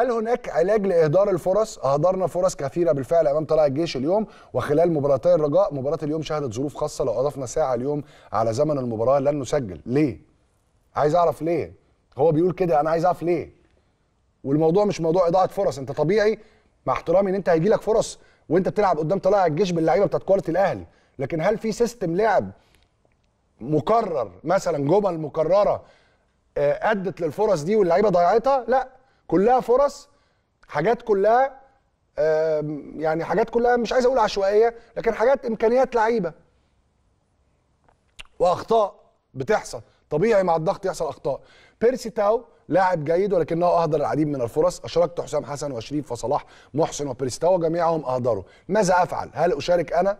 هل هناك علاج لاهدار الفرص؟ اهدرنا فرص كثيره بالفعل امام طلع الجيش اليوم وخلال مباراتي الرجاء، مباراه اليوم شهدت ظروف خاصه لو اضفنا ساعه اليوم على زمن المباراه لن نسجل، ليه؟ عايز اعرف ليه؟ هو بيقول كده انا عايز اعرف ليه؟ والموضوع مش موضوع اضاعه فرص، انت طبيعي مع احترامي ان انت هيجي لك فرص وانت بتلعب قدام طلائع الجيش باللعيبه بتاعت كوره الاهلي، لكن هل في سيستم لعب مكرر مثلا جمل مكرره آه، ادت للفرص دي واللعيبه ضيعتها؟ لا كلها فرص حاجات كلها يعني حاجات كلها مش عايز اقول عشوائيه لكن حاجات امكانيات لعيبه واخطاء بتحصل طبيعي مع الضغط يحصل اخطاء بيرسي تاو لاعب جيد ولكنه اهدر العديد من الفرص اشركت حسام حسن وشريف وصلاح محسن وبيرسي تاو وجميعهم اهدروا ماذا افعل هل اشارك انا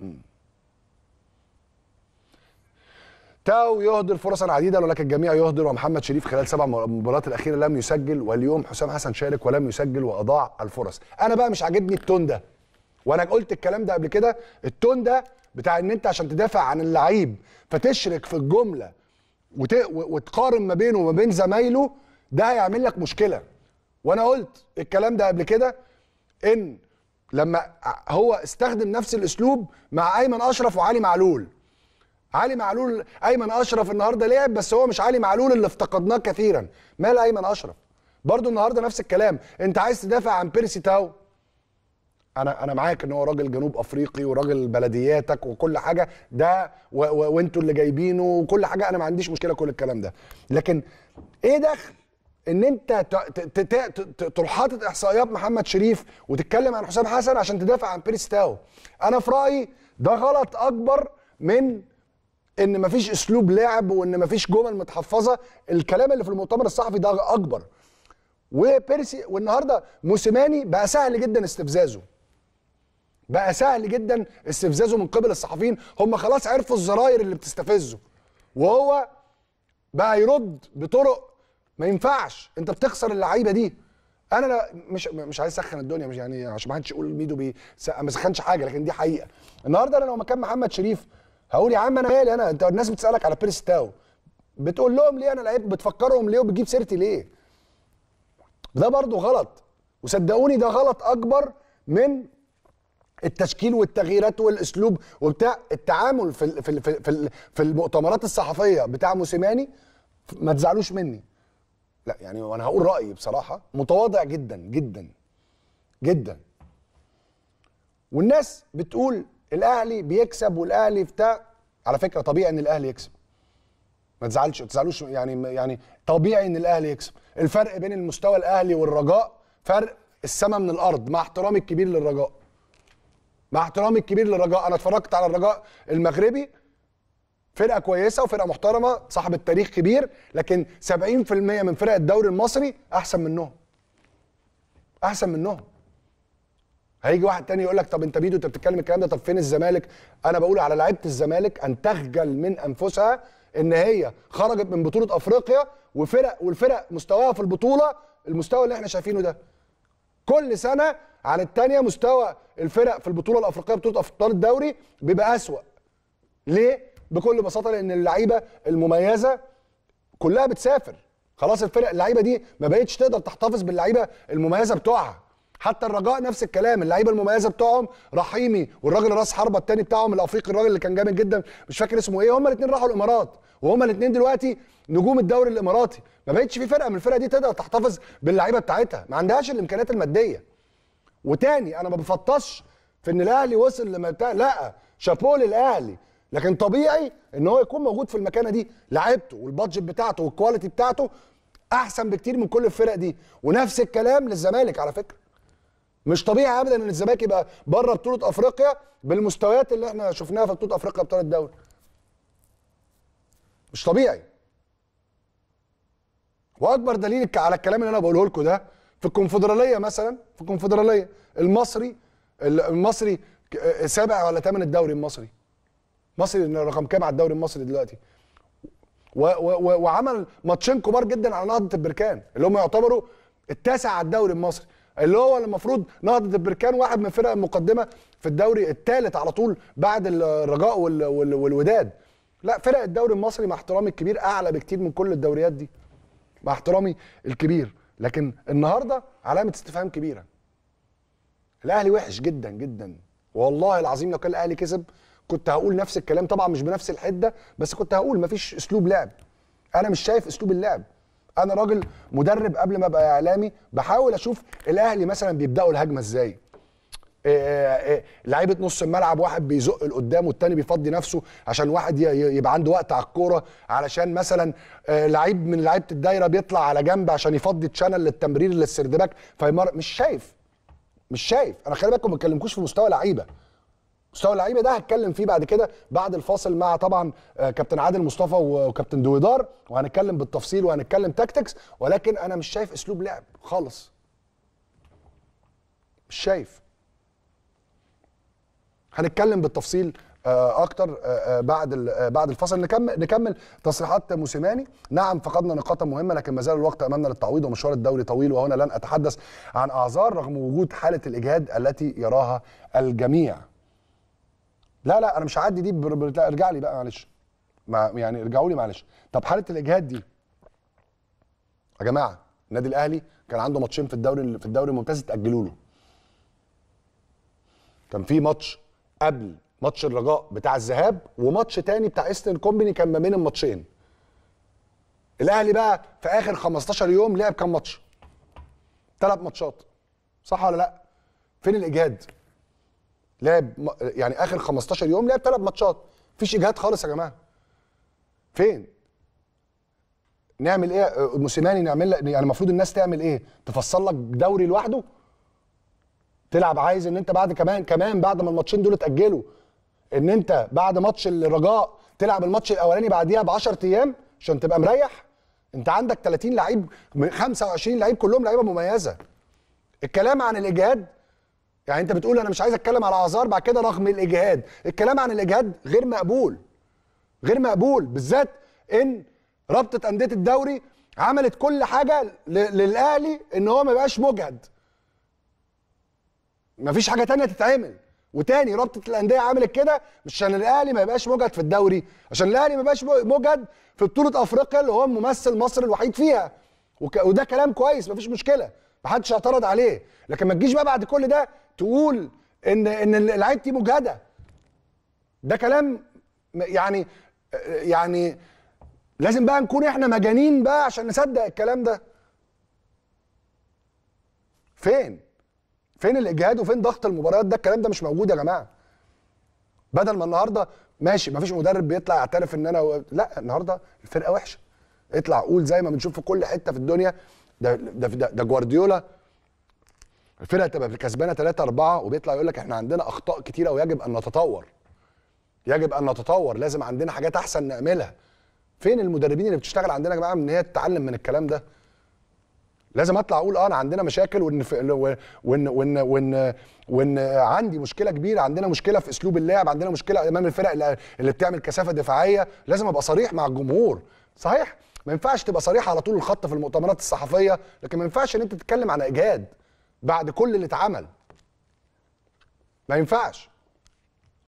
مم. تاو يهدر فرصا عديده ولكن الجميع يهدر ومحمد شريف خلال سبع مباريات الاخيره لم يسجل واليوم حسام حسن شارك ولم يسجل واضاع الفرص انا بقى مش عاجبني التون ده وانا قلت الكلام ده قبل كده التون ده بتاع ان انت عشان تدافع عن اللعيب فتشرك في الجمله وت... وتقارن ما بينه وما بين زمايله ده هيعمل لك مشكله وانا قلت الكلام ده قبل كده ان لما هو استخدم نفس الاسلوب مع ايمن اشرف وعلي معلول علي معلول ايمن اشرف النهارده لعب بس هو مش علي معلول اللي افتقدناه كثيرا مال ايمن اشرف برضه النهارده نفس الكلام انت عايز تدافع عن بيرسي تاو انا انا معاك ان هو راجل جنوب افريقي وراجل بلدياتك وكل حاجه ده وانتوا اللي جايبينه وكل حاجه انا ما عنديش مشكله كل الكلام ده لكن ايه دخل ان انت تروح حاطط احصائيات محمد شريف وتتكلم عن حسام حسن عشان تدافع عن بيرسي تاو انا في رايي ده غلط اكبر من ان مفيش اسلوب لعب وان مفيش جمل متحفظه الكلام اللي في المؤتمر الصحفي ده اكبر وبيرسي والنهارده موسيماني بقى سهل جدا استفزازه بقى سهل جدا استفزازه من قبل الصحفيين هم خلاص عرفوا الزراير اللي بتستفزه وهو بقى يرد بطرق ما ينفعش انت بتخسر اللعيبه دي انا لا مش مش عايز اسخن الدنيا مش يعني عشان ما حدش يقول ميدو بي ما سخنش حاجه لكن دي حقيقه النهارده انا لو مكان محمد شريف هقول يا عم انا مالي انا انت الناس بتسالك على بيرس تاو بتقول لهم ليه انا لعيب بتفكرهم ليه وبتجيب سيرتي ليه ده برضو غلط وصدقوني ده غلط اكبر من التشكيل والتغييرات والاسلوب وبتاع التعامل في في في, في المؤتمرات الصحفيه بتاع موسيماني ما تزعلوش مني لا يعني وانا هقول رايي بصراحه متواضع جدا جدا جدا والناس بتقول الاهلي بيكسب والاهلي بتاع على فكره طبيعي ان الاهلي يكسب ما تزعلش ما تزعلوش يعني يعني طبيعي ان الاهلي يكسب الفرق بين المستوى الاهلي والرجاء فرق السما من الارض مع احترامي الكبير للرجاء مع احترامي الكبير للرجاء انا اتفرجت على الرجاء المغربي فرقه كويسه وفرقه محترمه صاحب التاريخ كبير لكن 70% من فرق الدوري المصري احسن منهم احسن منهم هيجي واحد تاني يقول لك طب انت بيدو انت بتتكلم الكلام ده طب فين الزمالك انا بقول على لعيبه الزمالك ان تخجل من انفسها ان هي خرجت من بطوله افريقيا وفرق والفرق مستواها في البطوله المستوى اللي احنا شايفينه ده كل سنه عن الثانيه مستوى الفرق في البطوله الافريقيه بطوله ابطال الدوري بيبقى اسوء. ليه بكل بساطه لان اللعيبه المميزه كلها بتسافر خلاص الفرق اللعيبه دي ما بقتش تقدر تحتفظ باللعيبه المميزه بتوعها حتى الرجاء نفس الكلام اللعيبه المميزه بتوعهم رحيمي والراجل راس حربه الثاني بتاعهم الافريقي الراجل اللي كان جامد جدا مش فاكر اسمه ايه هما الاثنين راحوا الامارات وهما الاثنين دلوقتي نجوم الدوري الاماراتي ما بقتش في فرقه من الفرقه دي تقدر تحتفظ باللعيبه بتاعتها ما عندهاش الامكانيات الماديه وتاني انا ما بفطش في ان الاهلي وصل لما بتاع لا شابوه للاهلي لكن طبيعي ان هو يكون موجود في المكانه دي لعيبته والبادجت بتاعته والكواليتي بتاعته احسن بكتير من كل الفرق دي ونفس الكلام للزمالك على فكره مش طبيعي ابدا ان الزمالك يبقى بره بطوله افريقيا بالمستويات اللي احنا شفناها في بطوله افريقيا ابطال الدوري مش طبيعي واكبر دليل على الكلام اللي انا بقوله لكم ده في الكونفدراليه مثلا في الكونفدراليه المصري المصري سابع ولا ثامن الدوري المصري مصري رقم كام على الدوري المصري دلوقتي و و وعمل ماتشين كبار جدا على نهضه البركان اللي هم يعتبروا التاسع على الدوري المصري اللي هو المفروض نهضه البركان واحد من الفرق المقدمه في الدوري الثالث على طول بعد الرجاء والوداد لا فرق الدوري المصري مع احترامي الكبير اعلى بكتير من كل الدوريات دي مع احترامي الكبير لكن النهارده علامه استفهام كبيره الاهلي وحش جدا جدا والله العظيم لو كان الاهلي كسب كنت هقول نفس الكلام طبعا مش بنفس الحده بس كنت هقول مفيش اسلوب لعب انا مش شايف اسلوب اللعب انا راجل مدرب قبل ما ابقى اعلامي بحاول اشوف الاهلي مثلا بيبداوا الهجمه ازاي آه، آه، آه، لعيبه نص الملعب واحد بيزق لقدام والتاني بيفضي نفسه عشان واحد يبقى عنده وقت على الكوره علشان مثلا لعيب من لعيبه الدايره بيطلع على جنب عشان يفضي تشانل للتمرير للسردباك فيمر مش شايف مش شايف انا خلي بالكم ما بتكلمكوش في مستوى لعيبه مستوى اللعيبه ده هتكلم فيه بعد كده بعد الفاصل مع طبعا آه، كابتن عادل مصطفى وكابتن دويدار وهنتكلم بالتفصيل وهنتكلم تاكتكس ولكن انا مش شايف اسلوب لعب خالص مش شايف هنتكلم بالتفصيل آه، اكتر آه، بعد بعد الفصل نكمل نكمل تصريحات موسيماني نعم فقدنا نقاطا مهمه لكن ما زال الوقت امامنا للتعويض ومشوار الدوري طويل وهنا لن اتحدث عن اعذار رغم وجود حاله الاجهاد التي يراها الجميع لا لا انا مش هعدي دي لا ارجع لي بقى معلش مع يعني ارجعوا لي معلش طب حاله الاجهاد دي يا جماعه النادي الاهلي كان عنده ماتشين في الدوري في الدوري الممتاز اتاجلوا له كان في ماتش قبل ماتش الرجاء بتاع الذهاب وماتش تاني بتاع ايسترن كومباني كان ما بين الماتشين الاهلي بقى في اخر 15 يوم لعب كام ماتش ثلاث ماتشات صح ولا لا فين الاجهاد لعب يعني اخر 15 يوم لعب ثلاث ماتشات مفيش اجهاد خالص يا جماعه فين نعمل ايه موسيماني نعمل لك يعني المفروض الناس تعمل ايه تفصل لك دوري لوحده تلعب عايز ان انت بعد كمان كمان بعد ما الماتشين دول اتاجلوا ان انت بعد ماتش الرجاء تلعب الماتش الاولاني بعديها ب 10 ايام عشان تبقى مريح انت عندك 30 لعيب 25 لعيب كلهم لعيبه مميزه الكلام عن الاجهاد يعني انت بتقول انا مش عايز اتكلم على اعذار بعد كده رغم الاجهاد الكلام عن الاجهاد غير مقبول غير مقبول بالذات ان رابطه انديه الدوري عملت كل حاجه للاهلي ان هو ما بقاش مجهد مفيش حاجه تانية تتعمل وتاني رابطه الانديه عملت كده مش عشان الاهلي ما يبقاش مجهد في الدوري عشان الاهلي ما يبقاش مجهد في بطوله افريقيا اللي هو ممثل مصر الوحيد فيها وده كلام كويس مفيش مشكله محدش اعترض عليه لكن ما تجيش بقى بعد كل ده تقول ان ان اللعيبه دي مجهده ده كلام يعني يعني لازم بقى نكون احنا مجانين بقى عشان نصدق الكلام ده فين فين الاجهاد وفين ضغط المباريات ده الكلام ده مش موجود يا جماعه بدل ما النهارده ماشي مفيش مدرب بيطلع يعترف ان انا و... لا النهارده الفرقه وحشه اطلع قول زي ما بنشوف في كل حته في الدنيا ده ده ده, ده جوارديولا الفرقه تبقى كسبانه 3 4 وبيطلع يقول لك احنا عندنا اخطاء كتيره ويجب ان نتطور يجب ان نتطور لازم عندنا حاجات احسن نعملها فين المدربين اللي بتشتغل عندنا يا جماعه ان هي تتعلم من الكلام ده لازم اطلع اقول اه انا عندنا مشاكل وان وان وان وان وان عندي مشكله كبيره عندنا مشكله في اسلوب اللعب عندنا مشكله امام الفرق اللي بتعمل كثافه دفاعيه لازم ابقى صريح مع الجمهور صحيح ما ينفعش تبقى صريح على طول الخط في المؤتمرات الصحفيه لكن ما ينفعش ان انت تتكلم عن اجهاد بعد كل اللي اتعمل ما ينفعش